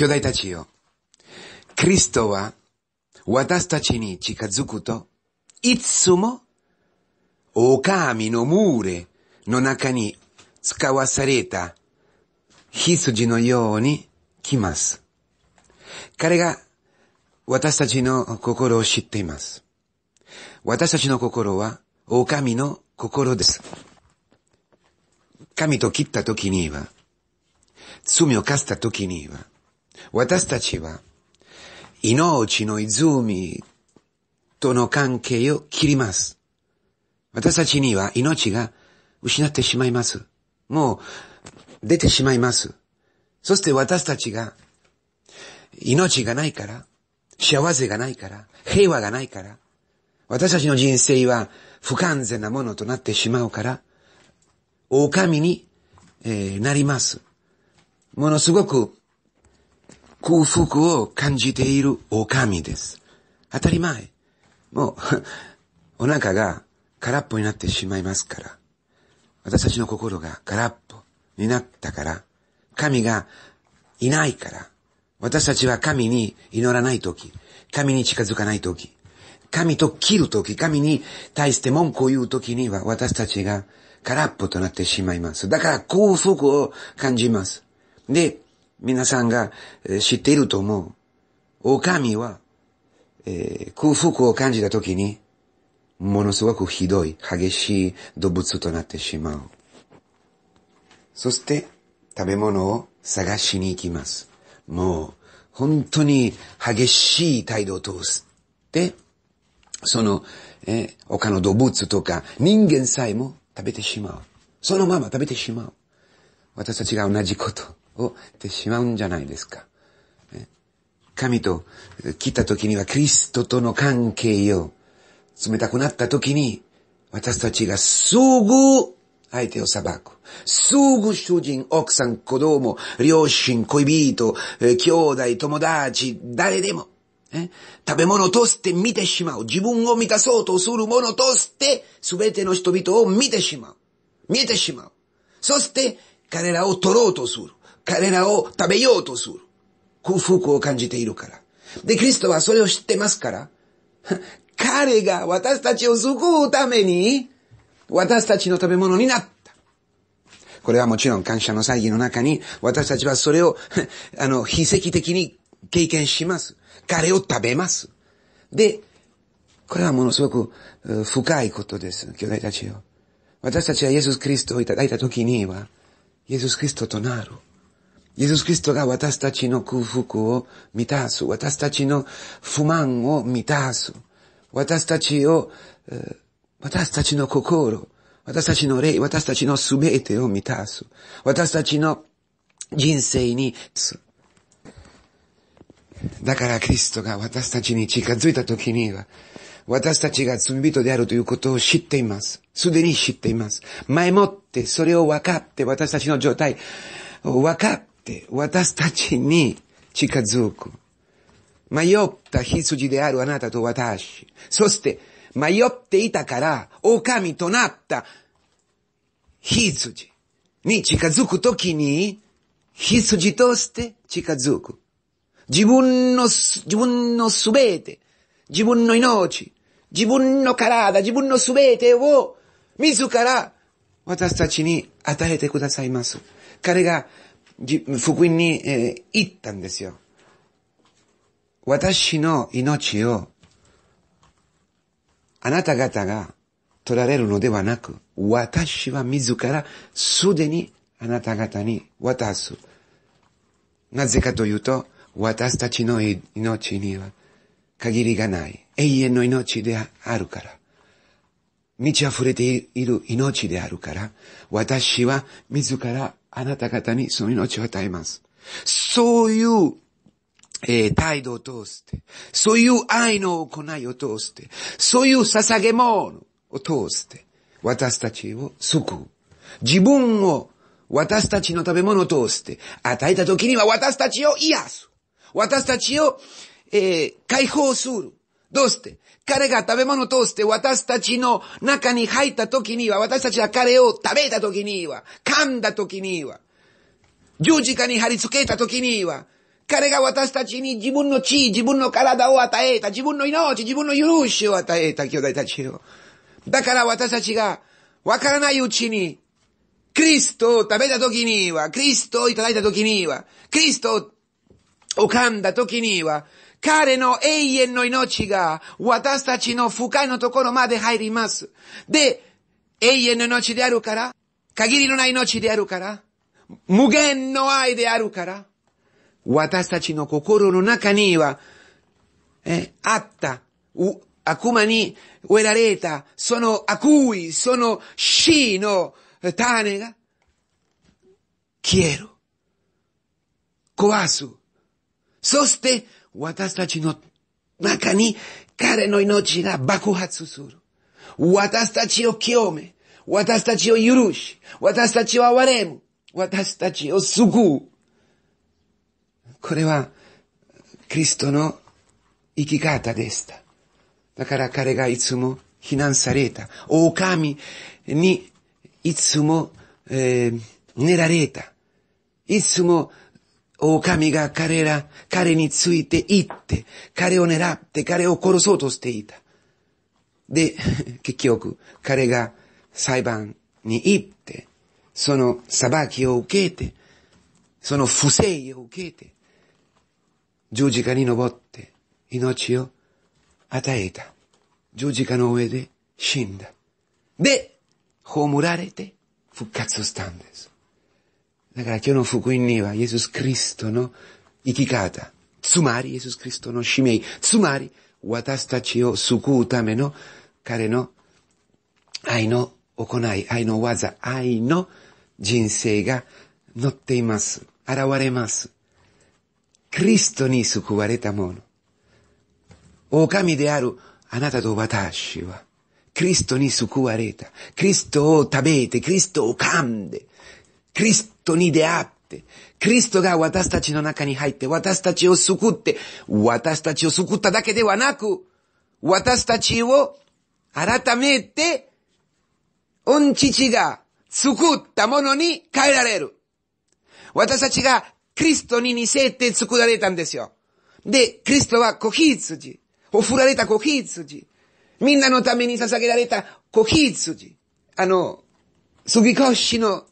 兄弟たちよ、クリストは私たちに近づくと、いつも狼の群れの中に使わされた羊のように来ます。彼が私たちの心を知っています。私たちの心は狼の心です。神と切った時には、罪を犯した時には、私たちは命の泉との関係を切ります。私たちには命が失ってしまいます。もう出てしまいます。そして私たちが命がないから、幸せがないから、平和がないから、私たちの人生は不完全なものとなってしまうから、狼に、えー、なります。ものすごく幸福を感じている狼です。当たり前。もう、お腹が空っぽになってしまいますから。私たちの心が空っぽになったから、神がいないから、私たちは神に祈らないとき、神に近づかないとき、神と切るとき、神に対して文句を言うときには私たちが空っぽとなってしまいます。だから幸福を感じます。で、皆さんが知っていると思う。狼は、えー、空腹を感じた時に、ものすごくひどい、激しい動物となってしまう。そして、食べ物を探しに行きます。もう、本当に激しい態度を通して、その、えー、他の動物とか人間さえも食べてしまう。そのまま食べてしまう。私たちが同じこと。をしてしまうんじゃないですか。神と来た時にはキリストとの関係を冷たくなった時に私たちがすぐ相手を裁く。すぐ主人、奥さん、子供、両親、恋人、兄弟、友達、誰でも。食べ物として見てしまう。自分を満たそうとするものとして、すべての人々を見てしまう。見えてしまう。そして、彼らを取ろうとする。彼らを食べようとする。空腹を感じているから。で、キリストはそれを知ってますから、彼が私たちを救うために、私たちの食べ物になった。これはもちろん感謝の祭儀の中に、私たちはそれを、あの、非跡的に経験します。彼を食べます。で、これはものすごく深いことです、兄弟たちよ。私たちはイエス・キリストをいただいたときには、イエス・キリストとなる。イエス・キリストが私たちの空腹を満たす。私たちの不満を満たす。私たちを、私たちの心、私たちの霊、私たちの全てを満たす。私たちの人生に、だからキリストが私たちに近づいた時には、私たちが罪人であるということを知っています。すでに知っています。前もってそれを分かって私たちの状態、分かって私たちに近づく。迷った羊であるあなたと私。そして迷っていたから狼となった羊に近づくときに羊として近づく。自分の、自分のすべて、自分の命、自分の体、自分のすべてを自ら私たちに与えてくださいます。彼が福音に、えー、ったんですよ。私の命を、あなた方が取られるのではなく、私は自らすでにあなた方に渡す。なぜかというと、私たちの命には限りがない。永遠の命であるから。満ち溢れている命であるから、私は自らあなた方にその命を与えます。そういう、えー、態度を通して、そういう愛の行いを通して、そういう捧げ物を通して、私たちを救う。自分を私たちの食べ物を通して与えた時には私たちを癒す。私たちを、えー、解放する。どうして彼が食べ物を通して私たちの中に入った時には、私たちは彼を食べた時には、噛んだ時には、十字架に貼り付けた時には、彼が私たちに自分の地位、自分の体を与えた、自分の命、自分の許しを与えた兄弟たちを。だから私たちが、わからないうちに、クリストを食べた時には、クリストをいただいた時には、クリストを噛んだ時には、彼の永遠の命が私たちの深いのところまで入ります。で、永遠の命であるから、限りのない命であるから、無限の愛であるから、私たちの心の中には、え、あった、悪魔に植えられた、その悪意、その死の種が、消える。壊す。そして、私たちの中に彼の命が爆発する。私たちを清め、私たちを許し、私たちを憐れむ、私たちを救う。これは、キリストの生き方でした。だから彼がいつも避難された。狼にいつも、えー、寝られた。いつも狼が彼ら、彼について行って、彼を狙って、彼を殺そうとしていた。で、結局、彼が裁判に行って、その裁きを受けて、その不正を受けて、十字架に登って、命を与えた。十字架の上で死んだ。で、葬られて復活したんです。Ragazzi, non fu qui niva, Jesus Cristo, no? Ikikata. Tsumari, Jesus Cristo, no? Shimei. Tsumari, watastachi o suku no? Kare no? Ai no okonai, ai no waza, ai no jinsei ga notte imasu, araware Cristo ni suku mono. Okami de aru, anata to watashi wa. Cristo ni suku Cristo o tabete, Cristo o kamde. クリストに出会って、クリストが私たちの中に入って、私たちを救って、私たちを救っただけではなく、私たちを改めて、御父が作ったものに変えられる。私たちがクリストに似せて作られたんですよ。で、クリストはツ羊。おふられたツ羊。みんなのために捧げられたツ羊。あの、杉越しの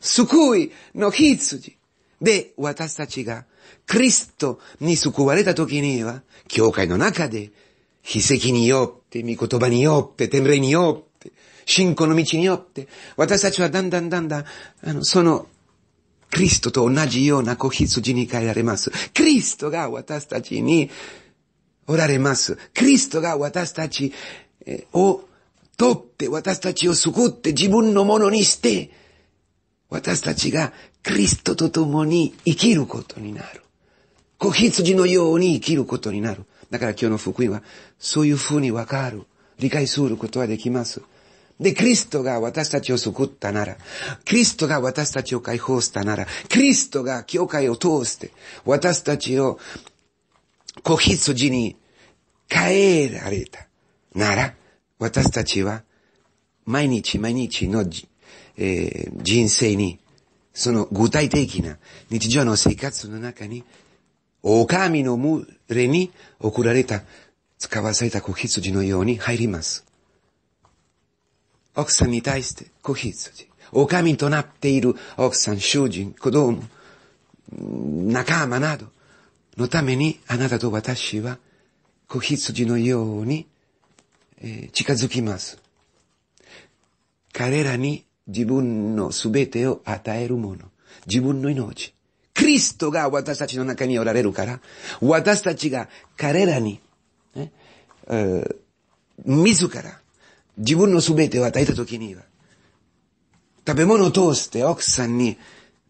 救いの羊で私たちがクリストに救われた時には、教会の中で、秘跡によって、御言葉によって、天礼によって、信仰の道によって、私たちはだんだんだんだん、あの、その、クリストと同じような子羊に変えられます。クリストが私たちにおられます。クリストが私たちを取って、私たちを救って自分のものにして、私たちがクリストと共に生きることになる。子羊のように生きることになる。だから今日の福音は、そういうふうにわかる。理解することはできます。で、クリストが私たちを救ったなら、クリストが私たちを解放したなら、クリストが教会を通して、私たちを子羊に変えられたなら、私たちは毎日毎日のえー、人生に、その具体的な日常の生活の中に、お神の群れに送られた、使わされた子羊のように入ります。奥さんに対して子羊。お神となっている奥さん、主人、子供、仲間などのためにあなたと私は子羊のように、え近づきます。彼らに自分の subete を与えるもの。自分の命。クリストが私たちの中におられるから、私たちが彼らに、ね、えー、自ら自分の全てを与えた時には、食べ物を通して奥さんに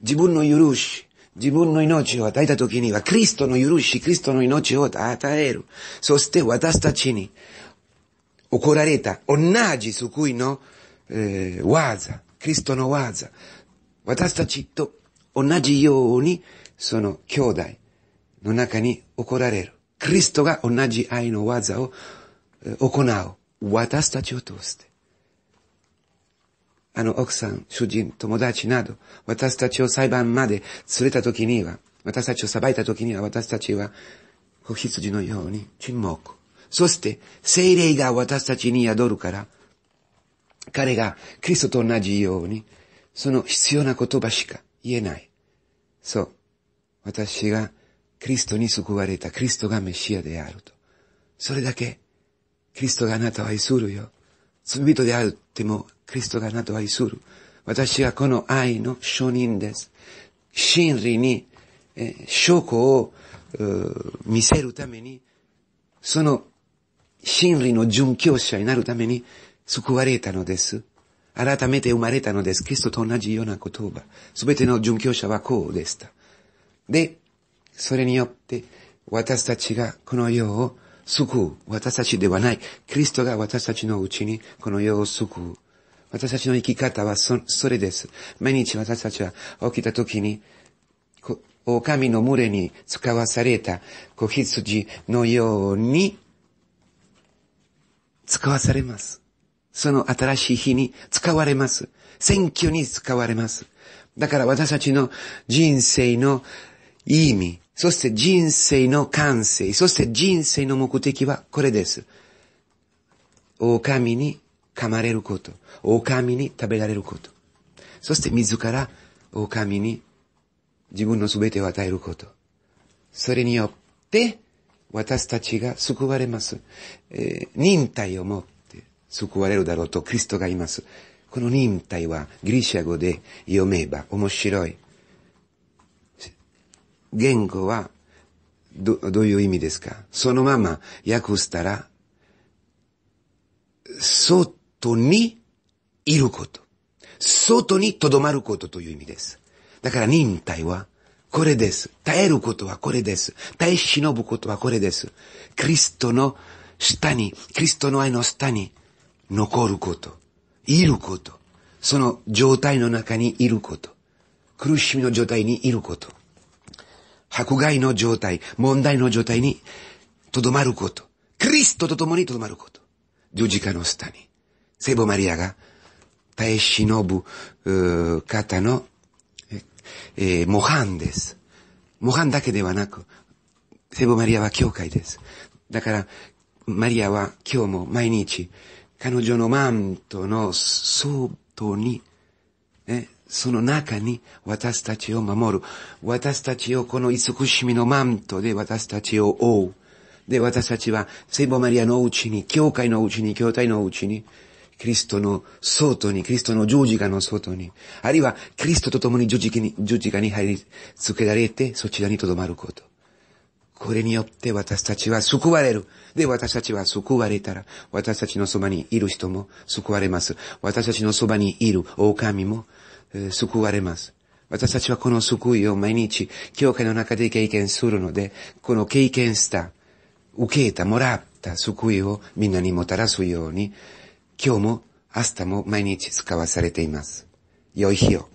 自分の許し、自分の命を与えた時には、クリストの許し、クリストの命を与える。そして私たちに怒られた同じ救いの、えー、技。クリストの技。私たちと同じように、その兄弟の中に怒られる。クリストが同じ愛の技を行う。私たちを通して。あの奥さん、主人、友達など、私たちを裁判まで連れた時には、私たちを裁いた時には、私たちは、子羊のように沈黙。そして、精霊が私たちに宿るから、彼がキリストと同じように、その必要な言葉しか言えない。そう。私がキリストに救われた、キリストがメシアであると。それだけ、キリストがあなたを愛するよ。罪人であっても、キリストがあなたを愛する。私はこの愛の証人です。真理に、え証拠を見せるために、その真理の殉教者になるために、救われたのです。改めて生まれたのです。キリストと同じような言葉。すべての殉教者はこうでした。で、それによって私たちがこの世を救う。私たちではない。キリストが私たちのうちにこの世を救う。私たちの生き方はそそれです。毎日私たちは起きた時に、狼の群れに使わされた子羊のように使わされます。その新しい日に使われます。選挙に使われます。だから私たちの人生の意味、そして人生の感性、そして人生の目的はこれです。狼に噛まれること、狼に食べられること、そして自ら狼に自分の全てを与えること。それによって私たちが救われます。えー、忍耐を持って救われるだろうとキリストがいます。この忍耐はギリシャ語で読めば面白い。言語はどどういう意味ですかそのまま訳したら、外にいること。外に留まることという意味です。だから忍耐はこれです。耐えることはこれです。耐え忍ぶことはこれです。キリストの下に、キリストの愛の下に、残ること、いること、その状態の中にいること、苦しみの状態にいること、迫害の状態、問題の状態にとどまること、クリストと共にとどまること、十字架の下に、聖母マリアが耐え忍ぶ方の、えー、模範です。模範だけではなく、聖母マリアは教会です。だから、マリアは今日も毎日、彼女のマントの外に、ね、その中に私たちを守る。私たちをこの慈しみのマントで私たちを覆う。で、私たちは聖母マリアのうちに、教会のうちに、教体のうちに、クリストの外に、クリストの十字架の外に、あるいはクリストと共に十字架に、十字架に入り付けられて、そちらに留まること。これによって私たちは救われる。で、私たちは救われたら、私たちのそばにいる人も救われます。私たちのそばにいる狼も、えー、救われます。私たちはこの救いを毎日、教会の中で経験するので、この経験した、受けた、もらった救いをみんなにもたらすように、今日も明日も毎日使わされています。良い日を。